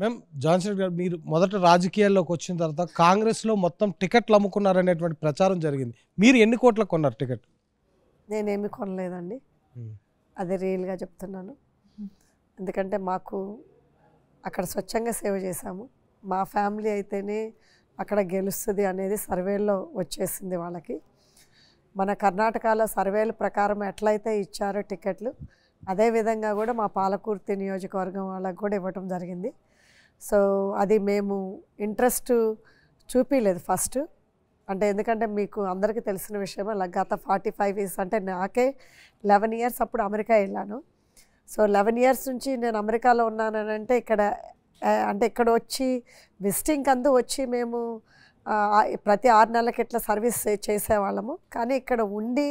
Ma'am Johnson గారు మీరు మొదట రాజకీయాల్లోకి వచ్చిన తర్వాత కాంగ్రెస్లో మొత్తం టికెట్లు అమ్ముకున్నారనేటువంటి ప్రచారం జరిగింది మీరు ఎన్ని కోట్లకు కొన్నారు టికెట్ నేనేమి కొనలేదండి అది రియల్గా చెప్తున్నాను ఎందుకంటే మాకు అక్కడ స్వచ్ఛంగా సేవ చేశాము మా ఫ్యామిలీ అయితేనే అక్కడ గెలుస్తుంది అనేది సర్వేలో వచ్చేసింది వాళ్ళకి మన కర్ణాటకలో సర్వేల ప్రకారం ఎట్లయితే ఇచ్చారో టికెట్లు అదేవిధంగా కూడా మా పాలకుర్తి నియోజకవర్గం వాళ్ళకు కూడా ఇవ్వటం జరిగింది సో అది మేము ఇంట్రెస్ట్ చూపించలేదు ఫస్ట్ అంటే ఎందుకంటే మీకు అందరికీ తెలిసిన విషయమే అలా గత ఫార్టీ ఫైవ్ ఇయర్స్ అంటే నాకే లెవెన్ ఇయర్స్ అప్పుడు అమెరికా వెళ్ళాను సో లెవెన్ ఇయర్స్ నుంచి నేను అమెరికాలో ఉన్నానంటే అంటే ఇక్కడ అంటే ఇక్కడ వచ్చి విజిటింగ్ అందు వచ్చి మేము ప్రతి ఆరు నెలలకి ఇట్లా సర్వీస్ చేసేవాళ్ళము కానీ ఇక్కడ ఉండి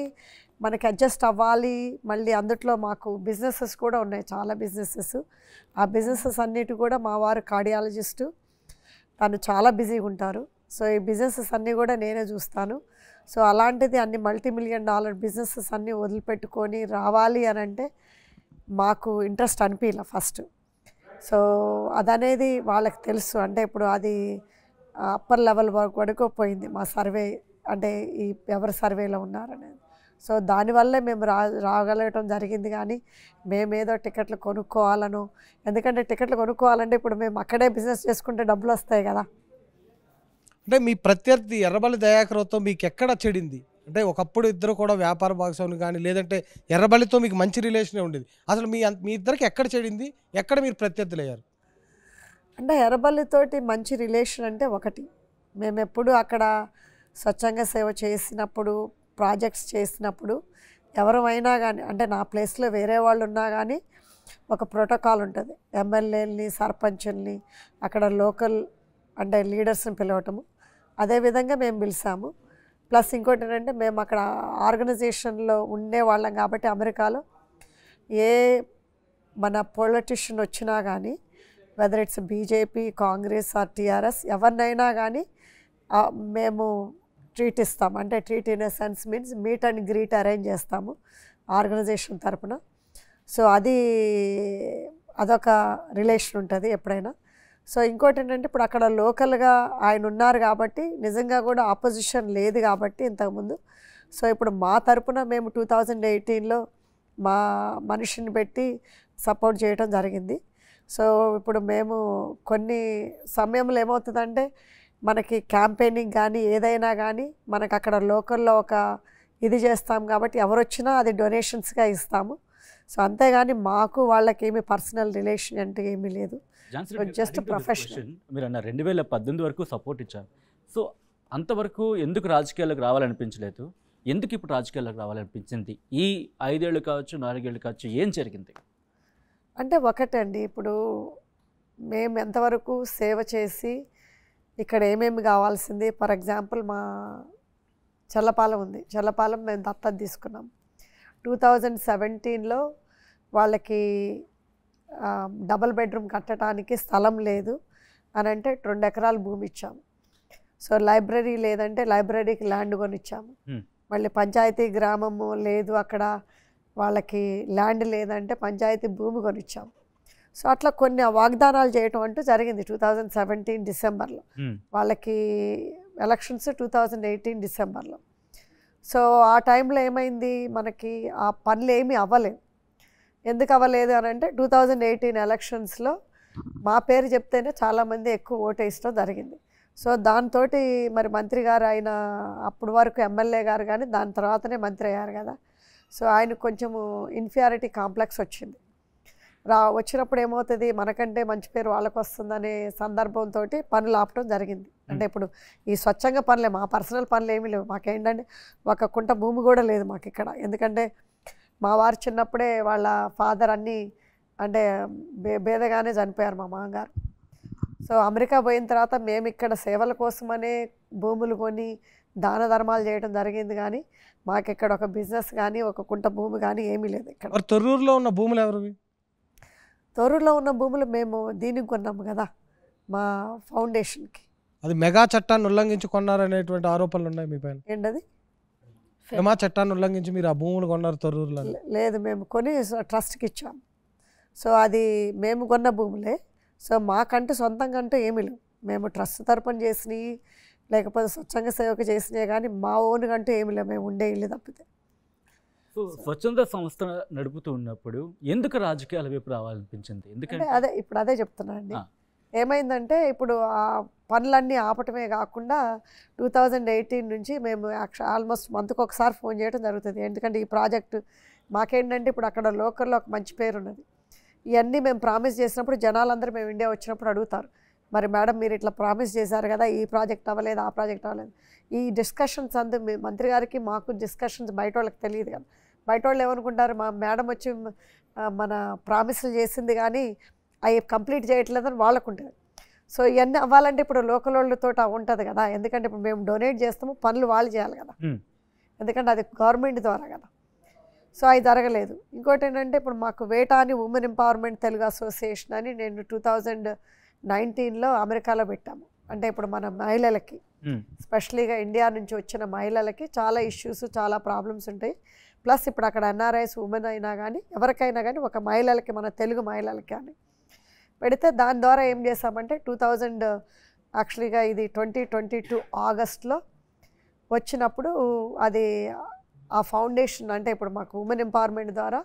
మనకి అడ్జస్ట్ అవ్వాలి మళ్ళీ అందుట్లో మాకు బిజినెసెస్ కూడా ఉన్నాయి చాలా బిజినెసెస్ ఆ బిజినెసెస్ అన్నిటి కూడా మా వారు కార్డియాలజిస్టు తను చాలా బిజీగా ఉంటారు సో ఈ బిజినెసెస్ అన్నీ కూడా నేనే చూస్తాను సో అలాంటిది అన్ని మల్టీ మిలియన్ డాలర్ బిజినెసెస్ అన్నీ వదిలిపెట్టుకొని రావాలి అని అంటే మాకు ఇంట్రెస్ట్ అనిపించ ఫస్ట్ సో అదనేది వాళ్ళకి తెలుసు అంటే ఇప్పుడు అది అప్పర్ లెవెల్ వరకు పోయింది మా సర్వే అంటే ఈ ఎవరు సర్వేలో ఉన్నారనేది సో దానివల్లే మేము రా రాగలగటం జరిగింది కానీ మేమేదో టికెట్లు కొనుక్కోవాలను ఎందుకంటే టికెట్లు కొనుక్కోవాలంటే ఇప్పుడు మేము అక్కడే బిజినెస్ చేసుకుంటే డబ్బులు వస్తాయి కదా అంటే మీ ప్రత్యర్థి ఎర్రబల్లి దయాకరతో మీకు ఎక్కడ చెడింది అంటే ఒకప్పుడు ఇద్దరు కూడా వ్యాపార భాగస్వామి కానీ లేదంటే ఎర్రబల్లితో మీకు మంచి రిలేషనే ఉండేది అసలు మీ మీ ఇద్దరికి ఎక్కడ చెడింది ఎక్కడ మీరు ప్రత్యర్థులు అయ్యారు అంటే ఎర్రబల్లితోటి మంచి రిలేషన్ అంటే ఒకటి మేము ఎప్పుడు అక్కడ స్వచ్ఛంగా సేవ చేసినప్పుడు ప్రాజెక్ట్స్ చేసినప్పుడు ఎవరైనా కానీ అంటే నా ప్లేస్లో వేరే వాళ్ళు ఉన్నా కానీ ఒక ప్రోటోకాల్ ఉంటుంది ఎమ్మెల్యేలని సర్పంచుల్ని అక్కడ లోకల్ అంటే లీడర్స్ని పిలవటము అదేవిధంగా మేము పిలిచాము ప్లస్ ఇంకోటి ఏంటంటే మేము అక్కడ ఆర్గనైజేషన్లో ఉండేవాళ్ళం కాబట్టి అమెరికాలో ఏ మన పొలిటిషియన్ వచ్చినా కానీ whether it's BJP Congress or TRS ఎవరినైనా కానీ మేము ట్రీట్ ఇస్తాం అంటే treat in sense means meet and greet arrange చేస్తాము ఆర్గనైజేషన్ తరపున సో అది అదొక రిలేషన్ ఉంటుంది ఎప్పుడైనా సో ఇంకోటి ఏంటంటే ఇప్పుడు అక్కడ లోకల్గా ఆయన ఉన్నారు కాబట్టి నిజంగా కూడా ఆపోజిషన్ లేదు కాబట్టి ఇంతకుముందు సో ఇప్పుడు మా తరపున మేము టూ థౌజండ్ ఎయిటీన్లో మా మనిషిని పెట్టి సపోర్ట్ చేయడం జరిగింది సో ఇప్పుడు మేము కొన్ని సమయంలో ఏమవుతుందంటే మనకి క్యాంపెయినింగ్ కానీ ఏదైనా కానీ మనకు అక్కడ లోకల్లో ఒక ఇది చేస్తాం కాబట్టి ఎవరు వచ్చినా అది డొనేషన్స్గా ఇస్తాము సో అంతేగాని మాకు వాళ్ళకి ఏమి పర్సనల్ రిలేషన్ అంటే ఏమీ లేదు జస్ట్ ప్రొఫెషన్ మీరు అన్న రెండు వేల పద్దెనిమిది వరకు సపోర్ట్ ఇచ్చారు సో అంతవరకు ఎందుకు రాజకీయాలకు రావాలనిపించలేదు ఎందుకు ఇప్పుడు రాజకీయాలకు రావాలనిపించింది ఈ ఐదేళ్ళు కావచ్చు నాలుగేళ్ళు కావచ్చు ఏం జరిగింది అంటే ఒకటండి ఇప్పుడు మేము ఎంతవరకు సేవ చేసి ఇక్కడ ఏమేమి కావాల్సింది ఫర్ ఎగ్జాంపుల్ మా చల్లపాలెం ఉంది చల్లపాలెం మేము దత్త తీసుకున్నాం టూ థౌజండ్ సెవెంటీన్లో వాళ్ళకి డబల్ బెడ్రూమ్ కట్టడానికి స్థలం లేదు అని అంటే రెండు ఎకరాలు భూమి ఇచ్చాము సో లైబ్రరీ లేదంటే లైబ్రరీకి ల్యాండ్ కొనిచ్చాము మళ్ళీ పంచాయతీ గ్రామము లేదు అక్కడ వాళ్ళకి ల్యాండ్ లేదంటే పంచాయతీ భూమి కొనిచ్చాము సో అట్లా కొన్ని వాగ్దానాలు చేయటం అంటూ జరిగింది టూ థౌజండ్ సెవెంటీన్ డిసెంబర్లో hmm. వాళ్ళకి ఎలక్షన్స్ టూ థౌజండ్ ఎయిటీన్ డిసెంబర్లో సో ఆ టైంలో ఏమైంది మనకి ఆ పనులు ఏమీ అవ్వలేదు ఎందుకు అవ్వలేదు అని అంటే టూ థౌజండ్ ఎయిటీన్ ఎలక్షన్స్లో మా పేరు చెప్తేనే చాలామంది ఎక్కువ ఓటేయడం జరిగింది సో దాంతో మరి మంత్రి గారు ఆయన అప్పటి వరకు ఎమ్మెల్యే గారు కానీ దాని తర్వాతనే మంత్రి అయ్యారు కదా సో ఆయన కొంచెము ఇన్ఫియారిటీ కాంప్లెక్స్ వచ్చింది రా వచ్చినప్పుడు ఏమవుతుంది మనకంటే మంచి పేరు వాళ్ళకు వస్తుందనే సందర్భంతో పనులు ఆపడం జరిగింది అంటే ఇప్పుడు ఈ స్వచ్ఛంగా పనులే మా పర్సనల్ పనులు ఏమీ లేవు మాకేంటంటే ఒక కుంట భూమి కూడా లేదు మాకు ఇక్కడ ఎందుకంటే మా వారు చిన్నప్పుడే వాళ్ళ ఫాదర్ అన్నీ అంటే బే భేదగానే చనిపోయారు మా మామగారు సో అమెరికా పోయిన తర్వాత మేము ఇక్కడ సేవల కోసమనే భూములు కొని దాన ధర్మాలు చేయడం జరిగింది కానీ మాకు ఇక్కడ ఒక బిజినెస్ కానీ ఒక కుంట భూమి కానీ ఏమీ లేదు ఇక్కడ తొర్రూరులో ఉన్న భూములు ఎవరు తోరూరులో ఉన్న భూములు మేము దీనికి కొన్నాము కదా మా ఫౌండేషన్కి అది మెగా చట్టాన్ని ఉల్లంఘించి కొన్నారనేటువంటి ఆరోపణలు ఉన్నాయి మీ పైన ఏంటది మెగా చట్టాన్ని ఉల్లంఘించి మీరు ఆ భూములు కొన్నారు తొర్రూరులో లేదు మేము కొని ట్రస్ట్కి ఇచ్చాము సో అది మేము కొన్న భూములే సో మాకంటే సొంతంగా అంటే ఏమీ లేవు మేము ట్రస్ట్ తరపున చేసినవి లేకపోతే స్వచ్ఛంగా సేవకు చేసినవి కానీ మా ఓన్ కంటే ఏమి లేవు మేము ఉండే ఇల్లు తప్పితే స్వచ్ఛంద సంస్థ నడుపుతూ ఉన్నప్పుడు ఎందుకు రాజకీయాల వైపు రావాలనిపించింది ఎందుకంటే అదే ఇప్పుడు అదే చెప్తున్నానండి ఏమైందంటే ఇప్పుడు ఆ పనులన్నీ ఆపటమే కాకుండా టూ థౌజండ్ ఎయిటీన్ నుంచి మేము ఆల్మోస్ట్ మంత్కి ఒకసారి ఫోన్ చేయడం జరుగుతుంది ఎందుకంటే ఈ ప్రాజెక్టు మాకేంటంటే ఇప్పుడు అక్కడ లోకల్లో ఒక మంచి పేరు ఉన్నది ఇవన్నీ మేము ప్రామిస్ చేసినప్పుడు జనాలందరూ మేము ఇండియా వచ్చినప్పుడు అడుగుతారు మరి మేడం మీరు ఇట్లా ప్రామిస్ చేశారు కదా ఈ ప్రాజెక్ట్ అవ్వలేదు ఆ ప్రాజెక్ట్ అవ్వలేదు ఈ డిస్కషన్స్ అందు మంత్రి గారికి మాకు డిస్కషన్స్ బయట వాళ్ళకి తెలియదు కదా బయట వాళ్ళు ఏమనుకుంటారు మా మేడం వచ్చి మన ప్రామిసులు చేసింది కానీ అవి కంప్లీట్ చేయట్లేదని వాళ్ళకు ఉంటుంది సో ఇవన్నీ అవ్వాలంటే ఇప్పుడు లోకల్ వాళ్ళతో ఉంటుంది కదా ఎందుకంటే ఇప్పుడు మేము డొనేట్ చేస్తాము పనులు వాళ్ళు చేయాలి కదా ఎందుకంటే అది గవర్నమెంట్ ద్వారా కదా సో అది జరగలేదు ఇంకోటి ఏంటంటే ఇప్పుడు మాకు వేటా అని ఉమెన్ ఎంపవర్మెంట్ తెలుగు అసోసియేషన్ అని నేను టూ థౌజండ్ నైన్టీన్లో అమెరికాలో పెట్టాము అంటే ఇప్పుడు మన మహిళలకి స్పెషలీగా ఇండియా నుంచి వచ్చిన మహిళలకి చాలా ఇష్యూస్ చాలా ప్రాబ్లమ్స్ ఉంటాయి ప్లస్ ఇప్పుడు అక్కడ ఎన్ఆర్ఐస్ ఉమెన్ అయినా కానీ ఎవరికైనా కానీ ఒక మహిళలకి మన తెలుగు మహిళలకి కానీ పెడితే దాని ద్వారా ఏం చేసామంటే టూ థౌజండ్ యాక్చువల్గా ఇది ట్వంటీ ట్వంటీ టూ ఆగస్ట్లో వచ్చినప్పుడు అది ఆ ఫౌండేషన్ అంటే ఇప్పుడు మాకు ఉమెన్ ఎంపవర్మెంట్ ద్వారా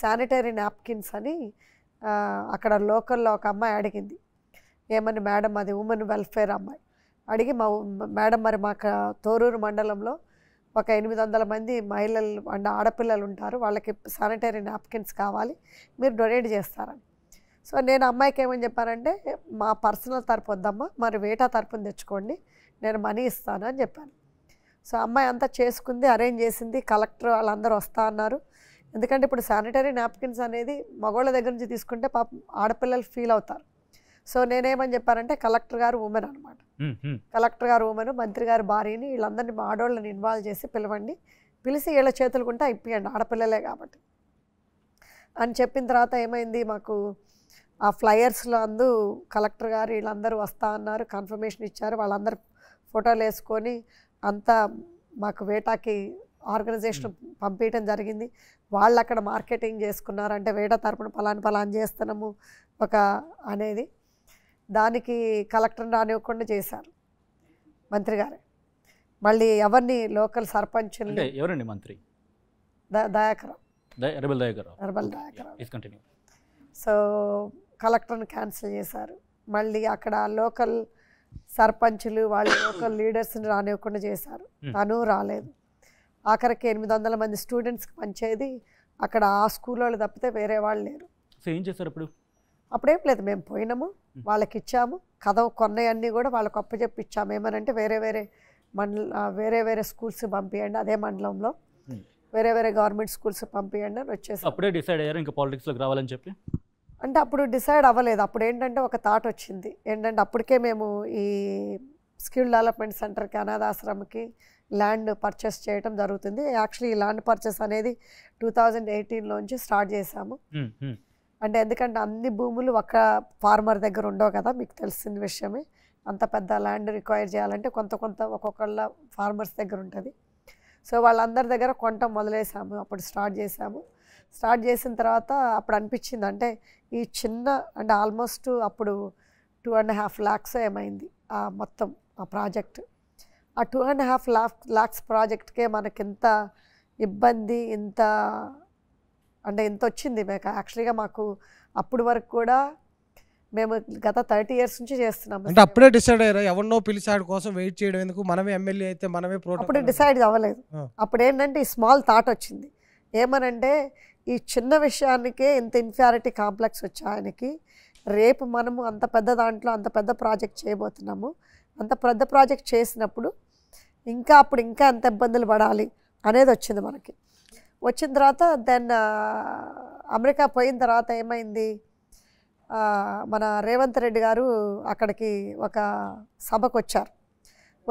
శానిటరీ నాప్కిన్స్ అని అక్కడ లోకల్లో ఒక అమ్మాయి అడిగింది ఏమని మేడం అది ఉమెన్ వెల్ఫేర్ అమ్మాయి అడిగి మా మేడం మరి మాకు తోరూరు మండలంలో ఒక ఎనిమిది వందల మంది మహిళలు అండ్ ఆడపిల్లలు ఉంటారు వాళ్ళకి శానిటరీ నాప్కిన్స్ కావాలి మీరు డొనేట్ చేస్తారని సో నేను అమ్మాయికి ఏమని చెప్పానంటే మా పర్సనల్ తరపు వద్దమ్మా మరి వేటా తరపున తెచ్చుకోండి నేను మనీ ఇస్తాను అని చెప్పాను సో అమ్మాయి అంతా చేసుకుంది అరేంజ్ చేసింది కలెక్టర్ వాళ్ళందరూ వస్తా అన్నారు ఎందుకంటే ఇప్పుడు శానిటరీ నాప్కిన్స్ అనేది మగవాళ్ళ దగ్గర నుంచి తీసుకుంటే పాపం ఆడపిల్లలు ఫీల్ అవుతారు సో నేనేమని చెప్పానంటే కలెక్టర్ గారు ఉమెన్ అనమాట కలెక్టర్ గారు ఉమెను మంత్రి గారు భార్యని వీళ్ళందరినీ మా ఆడోళ్ళని ఇన్వాల్వ్ చేసి పిలవండి పిలిచి వీళ్ళ కొంటే ఇప్పియండి ఆడపిల్లలే కాబట్టి అని చెప్పిన తర్వాత ఏమైంది మాకు ఆ ఫ్లయర్స్లో అందు కలెక్టర్ గారు వీళ్ళందరూ వస్తా అన్నారు కన్ఫర్మేషన్ ఇచ్చారు వాళ్ళందరూ ఫోటోలు వేసుకొని అంతా మాకు వేటాకి ఆర్గనైజేషన్ పంపించడం జరిగింది వాళ్ళు అక్కడ మార్కెటింగ్ చేసుకున్నారు అంటే వేట తరపున పలాన్ పలాన్ చేస్తున్నాము ఒక అనేది దానికి కలెక్టర్ రానివ్వకుండా చేశారు మంత్రి గారు మళ్ళీ ఎవరిని లోకల్ సర్పంచ్ ఎవరండి మంత్రి దయాకరం సో కలెక్టర్ని క్యాన్సిల్ చేశారు మళ్ళీ అక్కడ లోకల్ సర్పంచ్లు వాళ్ళ లోకల్ లీడర్స్ని రానివ్వకుండా చేశారు hmm. తను రాలేదు ఆఖరికి ఎనిమిది వందల మంది స్టూడెంట్స్కి పనిచేది అక్కడ ఆ స్కూల్ వాళ్ళు తప్పితే వేరే వాళ్ళు లేరు సో ఏం చేశారు ఇప్పుడు అప్పుడేం లేదు మేము పోయినాము వాళ్ళకి ఇచ్చాము కథ కొన్నవన్నీ కూడా వాళ్ళకి అప్పచెప్పి ఇచ్చాము ఏమనంటే వేరే వేరే మండల వేరే వేరే స్కూల్స్ పంపించండి అదే మండలంలో వేరే వేరే గవర్నమెంట్ స్కూల్స్ పంపించండి అని వచ్చేసి అప్పుడే డిసైడ్ అయ్యారు ఇంకా పాలిటిక్స్లోకి రావాలని చెప్పి అంటే అప్పుడు డిసైడ్ అవ్వలేదు అప్పుడు ఏంటంటే ఒక థాట్ వచ్చింది ఏంటంటే అప్పటికే మేము ఈ స్కిల్ డెవలప్మెంట్ సెంటర్కి అనాథాశ్రమకి ల్యాండ్ పర్చేస్ చేయడం జరుగుతుంది యాక్చువల్లీ ఈ ల్యాండ్ పర్చేస్ అనేది టూ థౌజండ్ ఎయిటీన్లోంచి స్టార్ట్ చేశాము అంటే ఎందుకంటే అన్ని భూములు ఒక ఫార్మర్ దగ్గర ఉండవు కదా మీకు తెలిసిన విషయమే అంత పెద్ద ల్యాండ్ రిక్వైర్ చేయాలంటే కొంత కొంత ఒక్కొక్కళ్ళ ఫార్మర్స్ దగ్గర ఉంటుంది సో వాళ్ళందరి దగ్గర కొనటం మొదలేసాము అప్పుడు స్టార్ట్ చేసాము స్టార్ట్ చేసిన తర్వాత అప్పుడు అనిపించింది అంటే ఈ చిన్న అంటే ఆల్మోస్ట్ అప్పుడు టూ అండ్ హాఫ్ ల్యాక్స్ ఏమైంది ఆ మొత్తం ఆ ప్రాజెక్ట్ ఆ two and half lakh lakhs ప్రాజెక్ట్కే మనకింత ఇబ్బంది ఇంత అంటే ఎంత వచ్చింది మేక యాక్చువల్గా మాకు అప్పుడు వరకు కూడా మేము గత థర్టీ ఇయర్స్ నుంచి చేస్తున్నాం అంటే అప్పుడే డిసైడ్ అయ్యారు ఎవరినో పిలిచాడు కోసం వెయిట్ చేయడం ఎందుకు మనమే ఎమ్మెల్యే అయితే మనమే అప్పుడు డిసైడ్ అవ్వలేదు అప్పుడు ఏంటంటే ఈ స్మాల్ థాట్ వచ్చింది ఏమనంటే ఈ చిన్న విషయానికే ఇంత ఇన్ఫారిటీ కాంప్లెక్స్ వచ్చా ఆయనకి రేపు మనము అంత పెద్ద దాంట్లో అంత పెద్ద ప్రాజెక్ట్ చేయబోతున్నాము అంత పెద్ద ప్రాజెక్ట్ చేసినప్పుడు ఇంకా అప్పుడు ఇంకా అంత ఇబ్బందులు పడాలి అనేది వచ్చింది మనకి వచ్చిన తర్వాత దెన్ అమెరికా పోయిన తర్వాత ఏమైంది మన రేవంత్ రెడ్డి గారు అక్కడికి ఒక సభకు వచ్చారు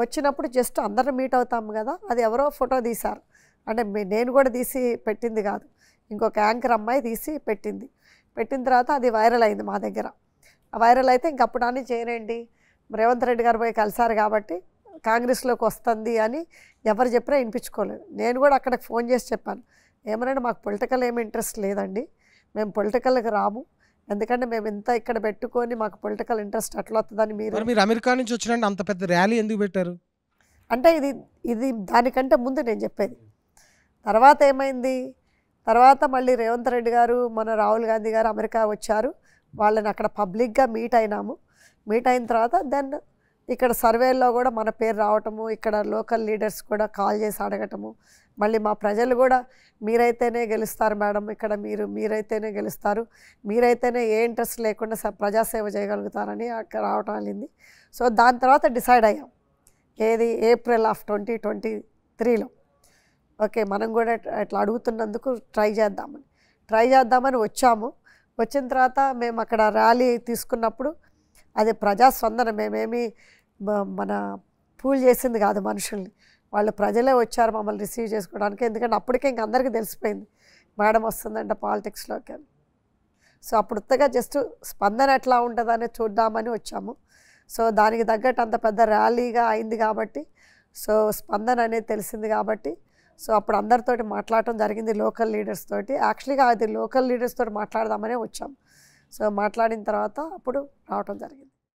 వచ్చినప్పుడు జస్ట్ అందరం మీట్ అవుతాము కదా అది ఎవరో ఫోటో తీశారు అంటే నేను కూడా తీసి పెట్టింది కాదు ఇంకొక యాంకర్ అమ్మాయి తీసి పెట్టింది పెట్టిన తర్వాత అది వైరల్ అయింది మా దగ్గర వైరల్ అయితే ఇంకప్పుడు అని చేయనండి రేవంత్ రెడ్డి గారు పోయి కలిశారు కాబట్టి కాంగ్రెస్లోకి వస్తుంది అని ఎవరు చెప్పినా వినిపించుకోలేదు నేను కూడా అక్కడికి ఫోన్ చేసి చెప్పాను ఏమనంటే మాకు పొలిటికల్ ఏమి ఇంట్రెస్ట్ లేదండి మేము పొలిటికల్కి రాము ఎందుకంటే మేము ఇంత ఇక్కడ పెట్టుకొని మాకు పొలిటికల్ ఇంట్రెస్ట్ అట్లా వస్తుందని మీరు మీరు అమెరికా నుంచి వచ్చినంటే అంత పెద్ద ర్యాలీ ఎందుకు పెట్టారు అంటే ఇది ఇది దానికంటే ముందు నేను చెప్పేది తర్వాత ఏమైంది తర్వాత మళ్ళీ రేవంత్ రెడ్డి గారు మన రాహుల్ గాంధీ గారు అమెరికా వచ్చారు వాళ్ళని అక్కడ పబ్లిక్గా మీట్ అయినాము మీట్ అయిన తర్వాత దెన్ ఇక్కడ సర్వేల్లో కూడా మన పేరు రావటము ఇక్కడ లోకల్ లీడర్స్ కూడా కాల్ చేసి అడగటము మళ్ళీ మా ప్రజలు కూడా మీరైతేనే గెలుస్తారు మేడం ఇక్కడ మీరు మీరైతేనే గెలుస్తారు మీరైతేనే ఏ ఇంట్రెస్ట్ లేకుండా ప్రజాసేవ చేయగలుగుతారని అక్కడ రావటం వెళ్ళింది సో దాని తర్వాత డిసైడ్ అయ్యాం ఏది ఏప్రిల్ ఆఫ్ ట్వంటీ ట్వంటీ త్రీలో ఓకే మనం కూడా అట్లా అడుగుతున్నందుకు ట్రై చేద్దామని ట్రై చేద్దామని వచ్చాము వచ్చిన తర్వాత మేము అక్కడ ర్యాలీ తీసుకున్నప్పుడు అది ప్రజాస్వందన మేమేమి మన పూల్ చేసింది కాదు మనుషుల్ని వాళ్ళు ప్రజలే వచ్చారు మమ్మల్ని రిసీవ్ చేసుకోవడానికి ఎందుకంటే అప్పటికే ఇంక అందరికీ తెలిసిపోయింది మేడం వస్తుందంట పాలిటిక్స్లోకి అని సో అప్పుడు ఉత్తగా జస్ట్ స్పందన ఎట్లా ఉంటుందని చూద్దామని వచ్చాము సో దానికి తగ్గట్టు అంత పెద్ద ర్యాలీగా అయింది కాబట్టి సో స్పందన అనేది తెలిసింది కాబట్టి సో అప్పుడు అందరితోటి మాట్లాడటం జరిగింది లోకల్ లీడర్స్ తోటి యాక్చువల్గా అది లోకల్ లీడర్స్ తోటి మాట్లాడదామనే వచ్చాం సో మాట్లాడిన తర్వాత అప్పుడు రావటం జరిగింది